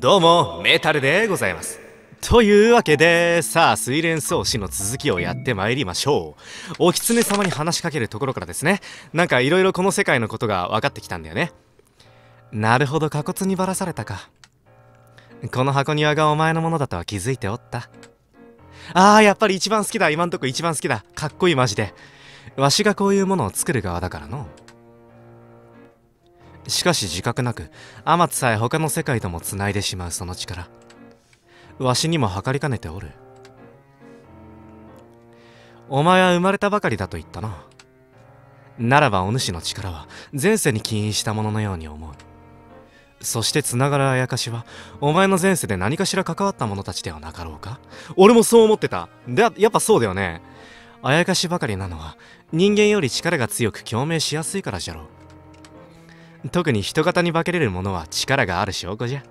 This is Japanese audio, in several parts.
どうもメタルでございますというわけでさあ水蓮奏師の続きをやってまいりましょうお狐様に話しかけるところからですねなんかいろいろこの世界のことが分かってきたんだよねなるほど過骨にばらされたかこの箱庭がお前のものだとは気づいておったああやっぱり一番好きだ今んとこ一番好きだかっこいいマジでわしがこういうものを作る側だからのしかし自覚なく、アマツさえ他の世界とも繋いでしまうその力。わしにも測りかねておる。お前は生まれたばかりだと言ったな。ならばお主の力は前世に起因したもののように思う。そしてつながるあやかしは、お前の前世で何かしら関わった者たちではなかろうか俺もそう思ってた。で、やっぱそうだよね。あやかしばかりなのは、人間より力が強く共鳴しやすいからじゃろう。特に人型に化けれるものは力がある証拠じゃ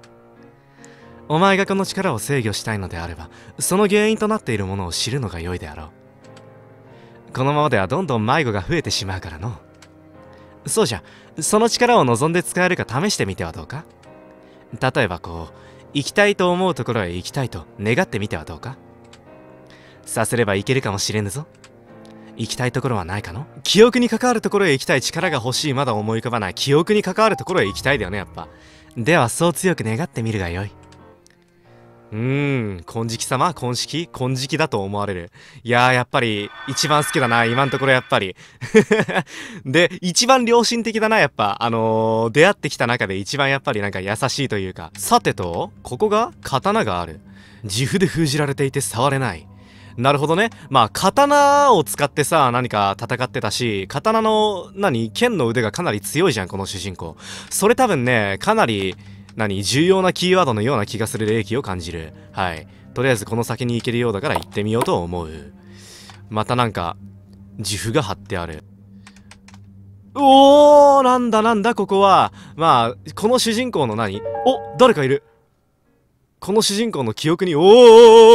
お前がこの力を制御したいのであればその原因となっているものを知るのが良いであろうこのままではどんどん迷子が増えてしまうからのそうじゃその力を望んで使えるか試してみてはどうか例えばこう行きたいと思うところへ行きたいと願ってみてはどうかさすれば行けるかもしれぬぞ行きたいところはないかの記憶に関わるところへ行きたい力が欲しいまだ思い浮かばない記憶に関わるところへ行きたいだよねやっぱではそう強く願ってみるがよいうーん金色様金色金色だと思われるいやーやっぱり一番好きだな今のところやっぱり で一番良心的だなやっぱあのー、出会ってきた中で一番やっぱりなんか優しいというかさてとここが刀がある自負で封じられていて触れないなるほどね。まあ、刀を使ってさ、何か戦ってたし、刀の、何剣の腕がかなり強いじゃん、この主人公。それ多分ね、かなり、何重要なキーワードのような気がする霊気を感じる。はい。とりあえずこの先に行けるようだから行ってみようと思う。またなんか、自負が貼ってある。おーなんだなんだここは。まあ、この主人公の何お誰かいるこの主人公の記憶に、おー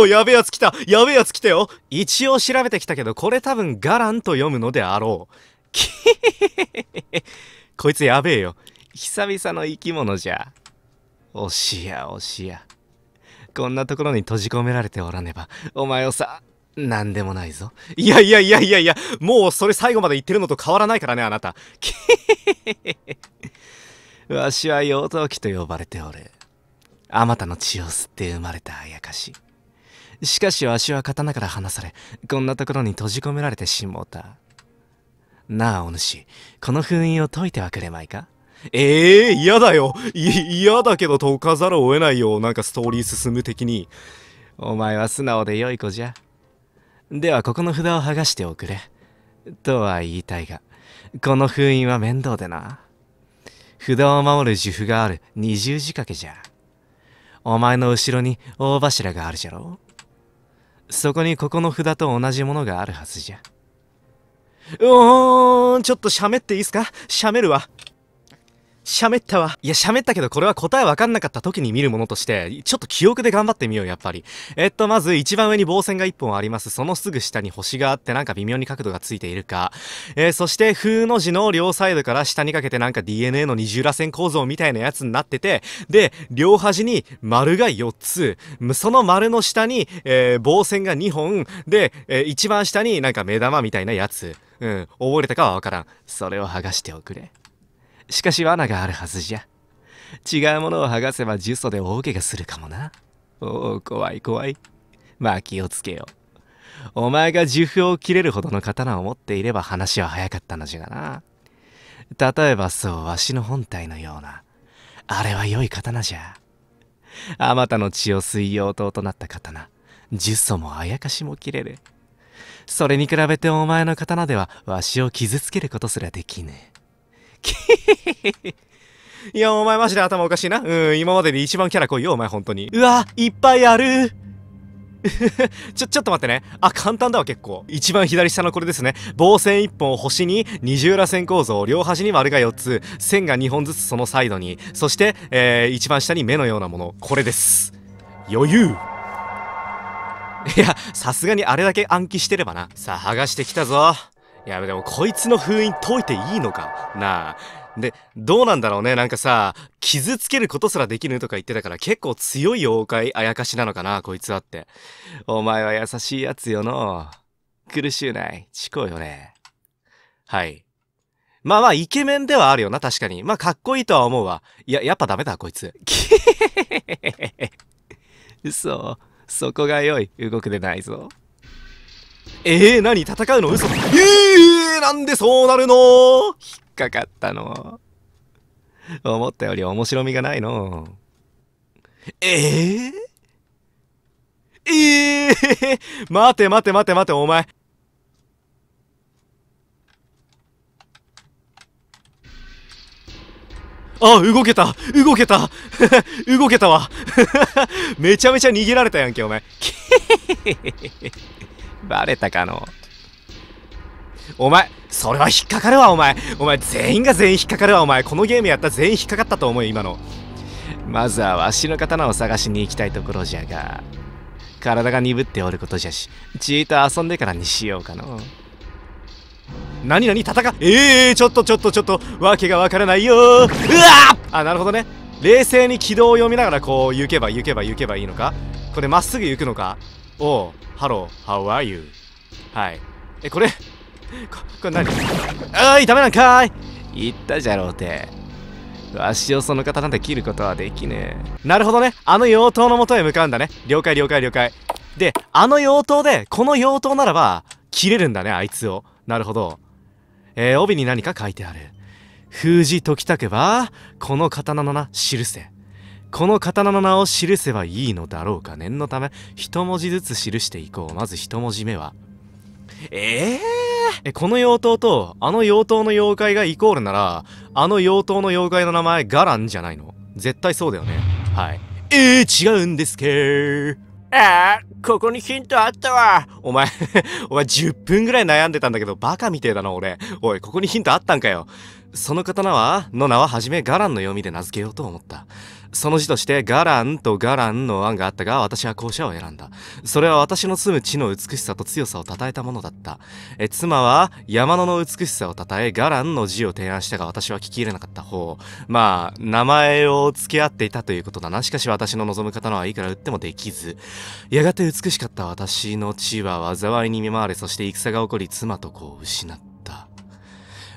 おーやべえやつ来たやべえやつ来たよ一応調べてきたけど、これ多分ガランと読むのであろう。こいつやべえよ。久々の生き物じゃ。おしやおしや。こんなところに閉じ込められておらねば、お前をさ、なんでもないぞ。いやいやいやいやいや、もうそれ最後まで言ってるのと変わらないからね、あなた。わしは妖刀鬼と呼ばれておれ。あまたの血を吸って生まれたあやかし。しかしわしは刀から離され、こんなところに閉じ込められてしもうた。なあ、お主、この封印を解いてはくれまいかええー、嫌だよ嫌だけど解かざるを得ないよ。なんかストーリー進む的に。お前は素直で良い子じゃ。では、ここの札を剥がしておくれ。とは言いたいが、この封印は面倒でな。札を守る呪符がある二重仕掛けじゃ。お前の後ろに大柱があるじゃろそこにここの札と同じものがあるはずじゃ。うーん、ちょっと喋っていいすか喋るわ。喋ったわ。いや、喋ったけど、これは答えわかんなかった時に見るものとして、ちょっと記憶で頑張ってみよう、やっぱり。えっと、まず、一番上に棒線が1本あります。そのすぐ下に星があって、なんか微妙に角度がついているか。えー、そして、風の字の両サイドから下にかけて、なんか DNA の二重らせん構造みたいなやつになってて、で、両端に丸が4つ。その丸の下に、えー、棒線が2本。で、えー、一番下になんか目玉みたいなやつ。うん、覚えれたかはわからん。それを剥がしておくれ。しかし罠があるはずじゃ。違うものを剥がせば呪詛で大怪我するかもな。おお、怖い怖い。まあ気をつけよう。お前が呪氷を切れるほどの刀を持っていれば話は早かったのじゃがな。例えばそう、わしの本体のような。あれは良い刀じゃ。あまたの血を吸い溶刀となった刀。呪詛もあやかしも切れる。それに比べてお前の刀ではわしを傷つけることすらできねえ。いや、お前マジで頭おかしいな。うん、今までで一番キャラ濃いよ、お前本当に。うわ、いっぱいある ちょ、ちょっと待ってね。あ、簡単だわ、結構。一番左下のこれですね。棒線1本を星に、二重ら旋構造、両端に丸が4つ、線が2本ずつそのサイドに、そして、えー、一番下に目のようなもの、これです。余裕 いや、さすがにあれだけ暗記してればな。さあ、剥がしてきたぞ。いや、でもこいつの封印解いていいのかなあ。で、どうなんだろうねなんかさ、傷つけることすらできぬとか言ってたから結構強い妖怪あやかしなのかなこいつはって。お前は優しいやつよの。苦しゅうない。チコよね。はい。まあまあ、イケメンではあるよな、確かに。まあ、かっこいいとは思うわ。いや、やっぱダメだ、こいつ。嘘。そこが良い。動くでないぞ。ええー、何戦うの嘘ええー、なんでそうなるの引っかかったの。思ったより面白みがないの。ええー、ええ待て待て待て待て、お前。あ、動けた動けた 動けたわ めちゃめちゃ逃げられたやんけ、お前。バレたかの。お前、それは引っかかるわ、お前。お前、全員が全員引っかかるわ、お前。このゲームやったら全員引っかかったと思う今の。まずはわしの刀を探しに行きたいところじゃが、体が鈍っておることじゃし、ーいと遊んでからにしようかの。何何戦ええー、ちょっとちょっとちょっと、わけがわからないようわあ、なるほどね。冷静に軌道を読みながらこう、行けば行けば行けばいいのかこれまっすぐ行くのかおハロー、how are you? はい。え、これ、ここれ何おい、ダメなんかい言ったじゃろうて。わしをその方なんて切ることはできねえ。なるほどね。あの妖刀のもとへ向かうんだね。了解了解了解。で、あの妖刀で、この妖刀ならば、切れるんだね、あいつを。なるほど。えー、帯に何か書いてある。封じ解きたけば、この刀のな、記せ。この刀の名を記せばいいのだろうか念のため一文字ずつ記していこうまず一文字目はえー、えこの妖刀とあの妖刀の妖怪がイコールならあの妖刀の妖怪の名前ガランじゃないの絶対そうだよねはいえー、違うんですけああ、ここにヒントあったわ。お前 お前10分ぐらい悩んでたんだけど、バカみてえだな、俺。おい、ここにヒントあったんかよ。その刀は、の名ははじめガランの読みで名付けようと思った。その字としてガランとガランの案があったが、私は校舎を選んだ。それは私の住む地の美しさと強さを称えたものだった。え、妻は山野の美しさを称え、ガランの字を提案したが、私は聞き入れなかった方。まあ、名前を付き合っていたということだな。しかし私の望む方のはいいから打ってもできず。やがて美しかった私の地は災いに見舞われ、そして戦が起こり、妻と子を失った。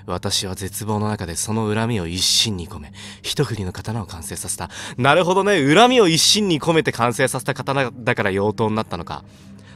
私は絶望の中でその恨みを一心に込め、一振りの刀を完成させた。なるほどね、恨みを一心に込めて完成させた刀だから妖刀になったのか。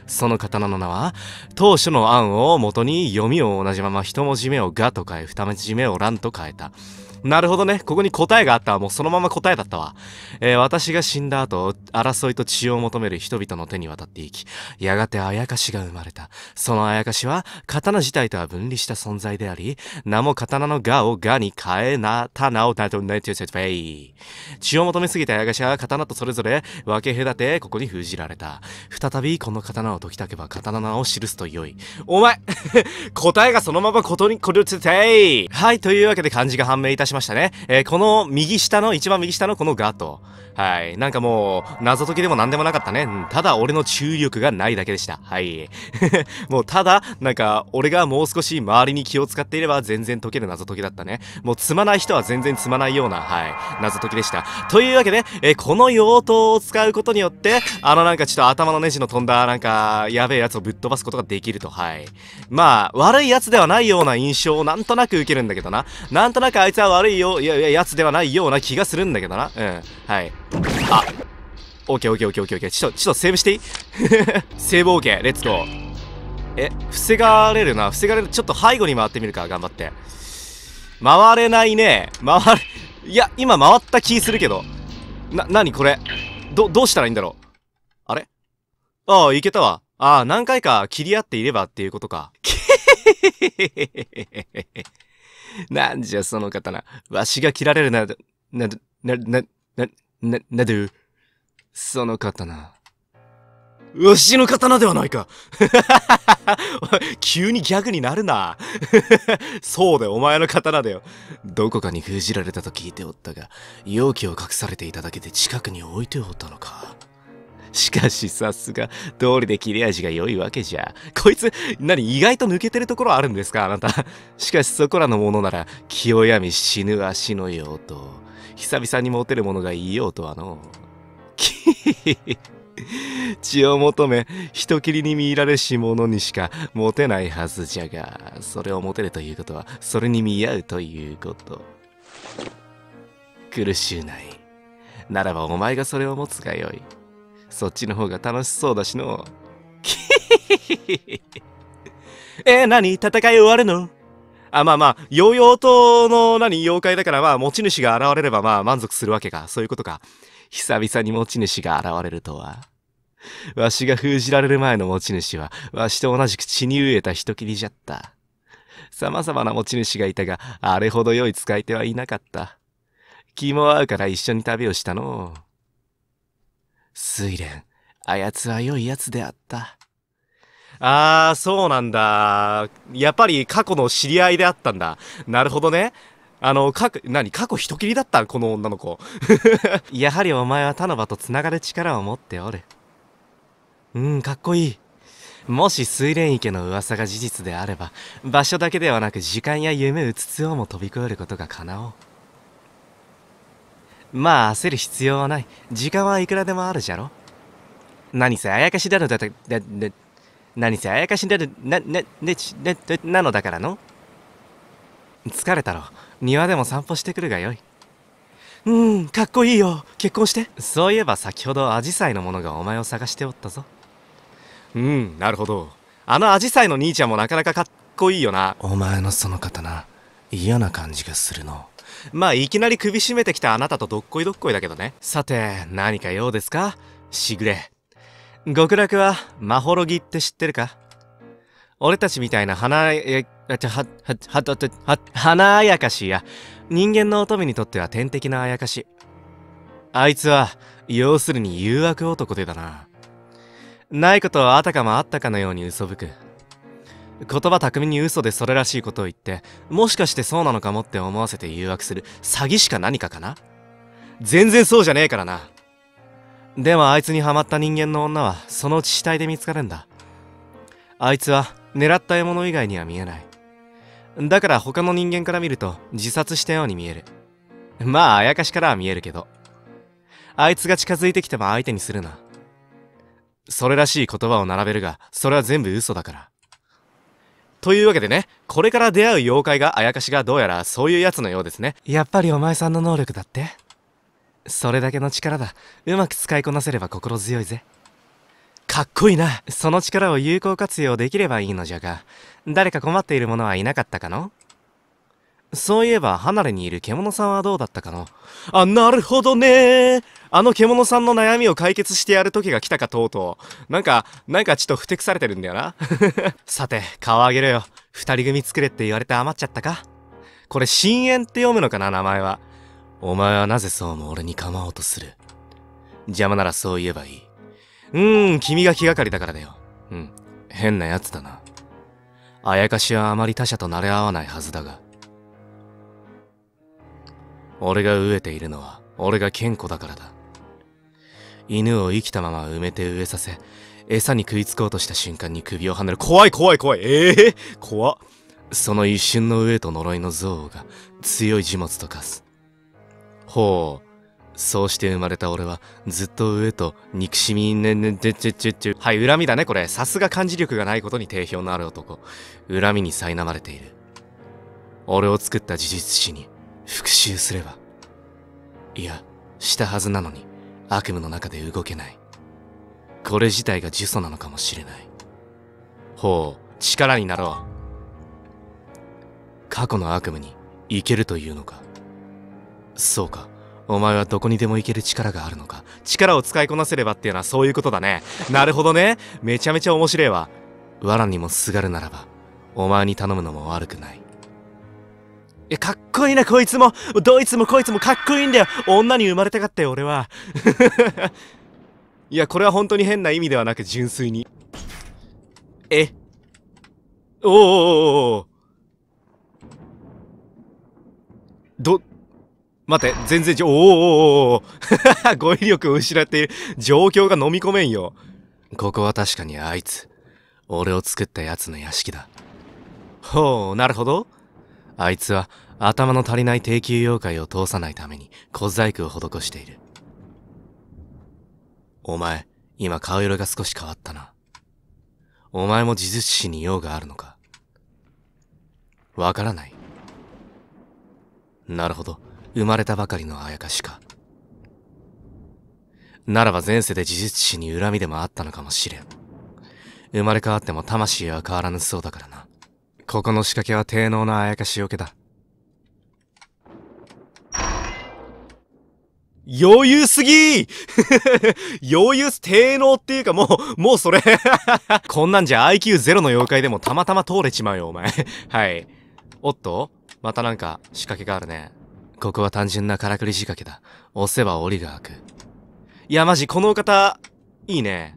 その刀の名は、当初の案を元に読みを同じまま一文字目をがと変え、二文字目をンと変えた。なるほどね。ここに答えがあったわ。もうそのまま答えだったわ。えー、私が死んだ後、争いと血を求める人々の手に渡っていき、やがてあやかしが生まれた。そのあやかしは、刀自体とは分離した存在であり、名も刀のガをガに変えな、棚をなとなという説明。血を求めすぎたあやかしは、刀とそれぞれ分け隔て、ここに封じられた。再び、この刀を解きたけば、刀の名を記すと良い。お前 答えがそのままことに、これをつてはい、というわけで漢字が判明いたししましたね。えー、この右下の、一番右下のこのガと、はい。なんかもう、謎解きでも何でもなかったね。ただ俺の注意力がないだけでした。はい。もうただ、なんか、俺がもう少し周りに気を使っていれば全然解ける謎解きだったね。もう積まない人は全然積まないような、はい。謎解きでした。というわけで、えこの用途を使うことによって、あのなんかちょっと頭のネジの飛んだ、なんか、やべえやつをぶっ飛ばすことができると、はい。まあ、悪いやつではないような印象をなんとなく受けるんだけどな。なんとなくあいつは悪いよ、いや、やつではないような気がするんだけどな。うん。はい。あオッケーオッケーオッケーオッケーオケーちょっとちょっとセーブしていい セーブオッケーレッツゴーえ防がれるな防がれるちょっと背後に回ってみるか頑張って回れないね回れいや今回った気するけどななにこれどどうしたらいいんだろうあれああいけたわああ何回か切り合っていればっていうことか なんじゃその刀わしが切られるなななななな、なでその刀。わしの刀ではないか 急にギャグになるな そうだよ、お前の刀だよ。どこかに封じられたと聞いておったが、容器を隠されていただけで近くに置いておったのか。しかしさすが、通りで切れ味が良いわけじゃ。こいつ、何、意外と抜けてるところあるんですか、あなた。しかしそこらのものなら、清病み死ぬ足のようと。久々にモテる者がいようとはの。血を求め、人斬りに見入られし者にしか持てないはずじゃが、それを持てるということは、それに見合うということ。苦しゅうない。ならばお前がそれを持つがよい。そっちの方が楽しそうだしの。えー、何戦い終わるのあ、まあまあ、ヨーヨー島の何、妖怪だからまあ、持ち主が現れればまあ、満足するわけか。そういうことか。久々に持ち主が現れるとは。わしが封じられる前の持ち主は、わしと同じく血に飢えた人斬りじゃった。様々な持ち主がいたが、あれほど良い使い手はいなかった。気も合うから一緒に旅をしたのう。睡蓮、あやつは良い奴であった。ああ、そうなんだ。やっぱり過去の知り合いであったんだ。なるほどね。あの、かく、何過去人切りだったこの女の子。やはりお前はタノバと繋がる力を持っておる。うん、かっこいい。もし水蓮池の噂が事実であれば、場所だけではなく時間や夢うつつをも飛び越えることが叶おう。まあ焦る必要はない。時間はいくらでもあるじゃろ。何せあやかしだのだ、だ、だ、だ何せあやかしになるなななのだからの疲れたろ庭でも散歩してくるがよいうんかっこいいよ結婚してそういえば先ほどアジサイの者がお前を探しておったぞうんなるほどあのアジサイの兄ちゃんもなかなかかっこいいよなお前のその刀嫌な感じがするのまあいきなり首絞めてきたあなたとどっこいどっこいだけどねさて何か用ですかしぐれ極楽は、まほろぎって知ってるか俺たちみたいな華や、は、は、は、は、あやかしや、人間の乙女にとっては天敵なあやかし。あいつは、要するに誘惑男でだな。ないことはあたかもあったかのように嘘吹く。言葉巧みに嘘でそれらしいことを言って、もしかしてそうなのかもって思わせて誘惑する詐欺師か何かかな全然そうじゃねえからな。でもあいつにはまった人間の女はそのうち死体で見つかるんだあいつは狙った獲物以外には見えないだから他の人間から見ると自殺したように見えるまああやかしからは見えるけどあいつが近づいてきても相手にするなそれらしい言葉を並べるがそれは全部嘘だからというわけでねこれから出会う妖怪があやかしがどうやらそういうやつのようですねやっぱりお前さんの能力だってそれだけの力だうまく使いこなせれば心強いぜかっこいいなその力を有効活用できればいいのじゃが誰か困っている者はいなかったかのそういえば離れにいる獣さんはどうだったかのあなるほどねあの獣さんの悩みを解決してやる時が来たかとうとうなんかなんかちょっとふてくされてるんだよな さて顔上げろよ二人組作れって言われて余っちゃったかこれ深淵って読むのかな名前はお前はなぜそうも俺に構おうとする邪魔ならそう言えばいい。うーん、君が気がかりだからだよ。うん、変な奴だな。あやかしはあまり他者と慣れ合わないはずだが。俺が飢えているのは、俺が健康だからだ。犬を生きたまま埋めて飢えさせ、餌に食いつこうとした瞬間に首をはねる。怖い怖い怖いええー、怖っその一瞬の飢えと呪いの憎悪が強い呪物と化す。ほう。そうして生まれた俺はずっと上と憎しみねねでちゅちゅちゅはい恨みだねこれさすが漢字力がないことに定評のある男恨みに苛まれている俺を作った事実師に復讐すればいやしたはずなのに悪夢の中で動けないこれ自体が呪詛なのかもしれないほう力になろう過去の悪夢に行けるというのかそうかお前はどこにでも行ける力があるのか力を使いこなせればっていうのはそういうことだね なるほどねめちゃめちゃ面白いわ藁にもすがるならばお前に頼むのも悪くないいや、かっこいいな、こいつもどいつもこいつもかっこいいんだよ女に生まれたかったよ、俺は。いや、これは本当に変な意味ではなく、純粋に。えおおおおど、待って、全然、おおおお 語彙力を失っている。状況が飲み込めんよ。ここは確かにあいつ。俺を作った奴の屋敷だ。ほう、なるほど。あいつは頭の足りない低級妖怪を通さないために小細工を施している。お前、今顔色が少し変わったな。お前も呪術師に用があるのかわからない。なるほど。生まれたばかりのあやかしか。ならば前世で事実史に恨みでもあったのかもしれん。生まれ変わっても魂は変わらぬそうだからな。ここの仕掛けは低能なあやかしよけだ。余裕すぎ 余裕す、低能っていうかもう、もうそれ こんなんじゃ IQ0 の妖怪でもたまたま通れちまうよ、お前はい。おっとまたなんか仕掛けがあるね。ここは単純なからくり仕掛けだ。押せば檻が開く。いや、まじ、このお方、いいね。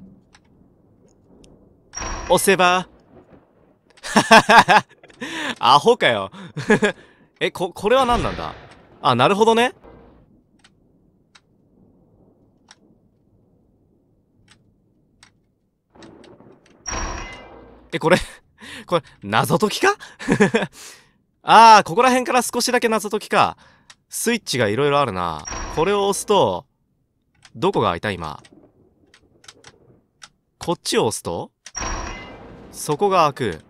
押せば、はははアホかよ。え、こ、これは何なんだあ、なるほどね。え、これ これ、謎解きか ああ、ここら辺から少しだけ謎解きか。スイッチが色々あるな。これを押すと、どこが開いた今。こっちを押すと、そこが開く。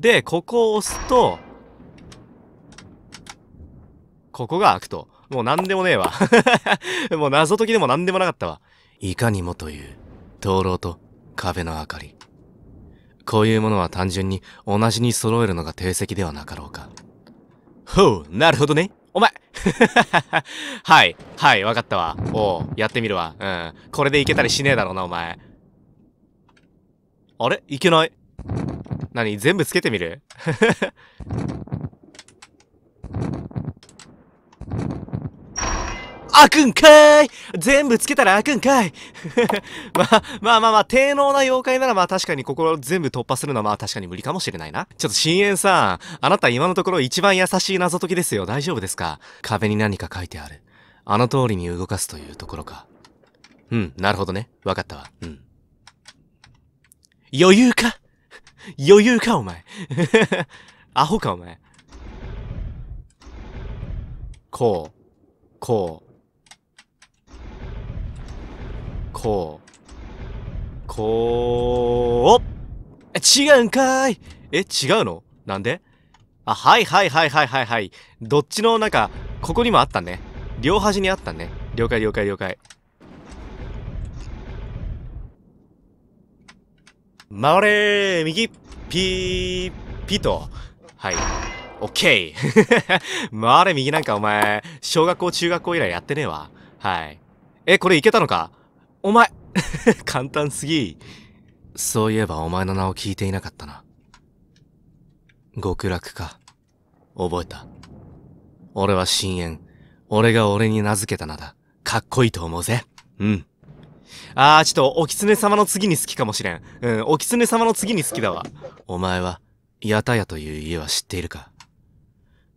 で、ここを押すと、ここが開くと。もう何でもねえわ もう謎解きでも何でもなかったわ。いかにもという、灯籠と壁の明かり。こういうものは単純に同じに揃えるのが定石ではなかろうか。ほう、なるほどね。お前 はい、はい、わかったわ。おう、やってみるわ。うん。これでいけたりしねえだろうな、お前。あれいけない。何全部つけてみる 開くんかい全部つけたら開くんかい まあ、まあまあまあ、低能な妖怪ならまあ確かに心を全部突破するのはまあ確かに無理かもしれないな。ちょっと深淵さん、あなた今のところ一番優しい謎解きですよ。大丈夫ですか壁に何か書いてある。あの通りに動かすというところか。うん、なるほどね。わかったわ。うん。余裕か余裕かお前。アホかお前。こう、こう。こう。こう。違うんかいえ、違うのなんであ、はいはいはいはいはいはい。どっちの、なんか、ここにもあったね。両端にあったね。了解了解了解。回れ右ピー、ピーと。はい。オッケー 回れ右なんかお前、小学校中学校以来やってねえわ。はい。え、これいけたのかお前 簡単すぎ。そういえばお前の名を聞いていなかったな。極楽か。覚えた。俺は深淵。俺が俺に名付けた名だ。かっこいいと思うぜ。うん。ああ、ちょっと、お狐様の次に好きかもしれん。うん、お狐様の次に好きだわ。お前は、やたやという家は知っているか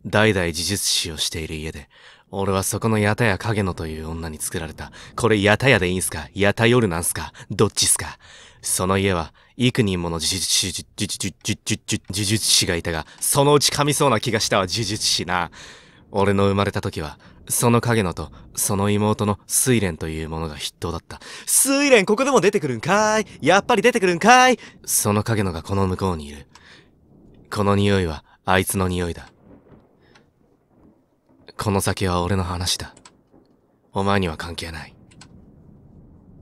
代々呪術師をしている家で、俺はそこのヤタや影野という女に作られた。これヤタヤでいいんすかヤタ夜なんすかどっちすかその家は、幾人もの呪術師、呪術師がいたが、そのうち噛みそうな気がしたわ、呪術師な。俺の生まれた時は、その影野と、その妹の睡蓮というものが筆頭だった。睡蓮ここでも出てくるんかいやっぱり出てくるんかいその影野がこの向こうにいる。この匂いは、あいつの匂いだ。この先は俺の話だお前には関係ない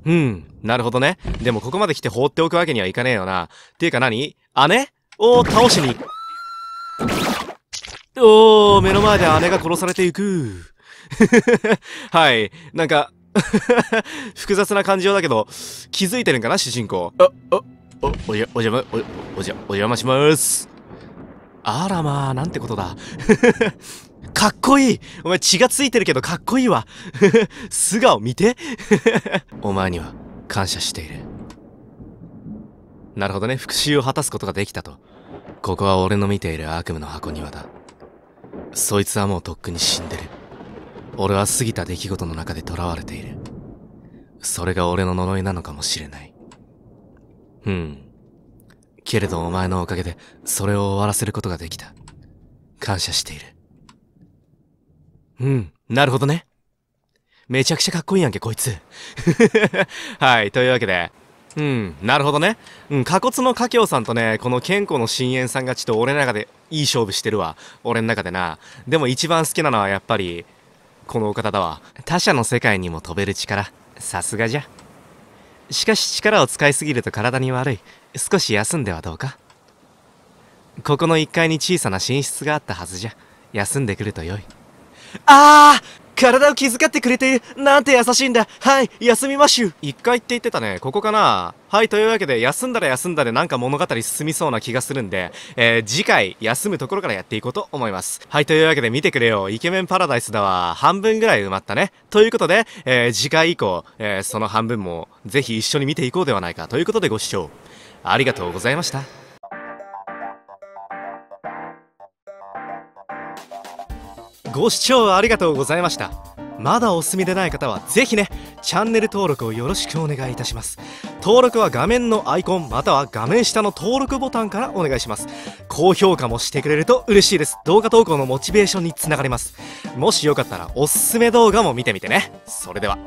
うんなるほどねでもここまで来て放っておくわけにはいかねえよなていうか何姉を倒しにおー目の前で姉が殺されていく はいなんか 複雑な感情だけど気づいてるんかな主人公ああおおじゃお邪魔おおじゃお邪魔しますあらまあなんてことだかっこいいお前血がついてるけどかっこいいわ 素顔見て お前には感謝している。なるほどね、復讐を果たすことができたと。ここは俺の見ている悪夢の箱庭だ。そいつはもうとっくに死んでる。俺は過ぎた出来事の中で囚われている。それが俺の呪いなのかもしれない。うん。けれどお前のおかげで、それを終わらせることができた。感謝している。うん、なるほどね。めちゃくちゃかっこいいやんけ、こいつ。はい、というわけで。うん、なるほどね。うん、過骨の華僑さんとね、この健康の深淵さんがちょっと俺の中でいい勝負してるわ。俺の中でな。でも一番好きなのはやっぱり、このお方だわ。他者の世界にも飛べる力。さすがじゃ。しかし力を使いすぎると体に悪い。少し休んではどうか。ここの1階に小さな寝室があったはずじゃ。休んでくるとよい。ああ体を気遣ってくれているなんて優しいんだはい休みましゅ一回って言ってたねここかなはいというわけで休んだら休んだでなんか物語進みそうな気がするんで、えー、次回休むところからやっていこうと思いますはいというわけで見てくれよイケメンパラダイスだわ半分ぐらい埋まったねということで、えー、次回以降、えー、その半分もぜひ一緒に見ていこうではないかということでご視聴ありがとうございましたご視聴ありがとうございましたまだお済みでない方はぜひねチャンネル登録をよろしくお願いいたします登録は画面のアイコンまたは画面下の登録ボタンからお願いします高評価もしてくれると嬉しいです動画投稿のモチベーションにつながりますもしよかったらおすすめ動画も見てみてねそれでは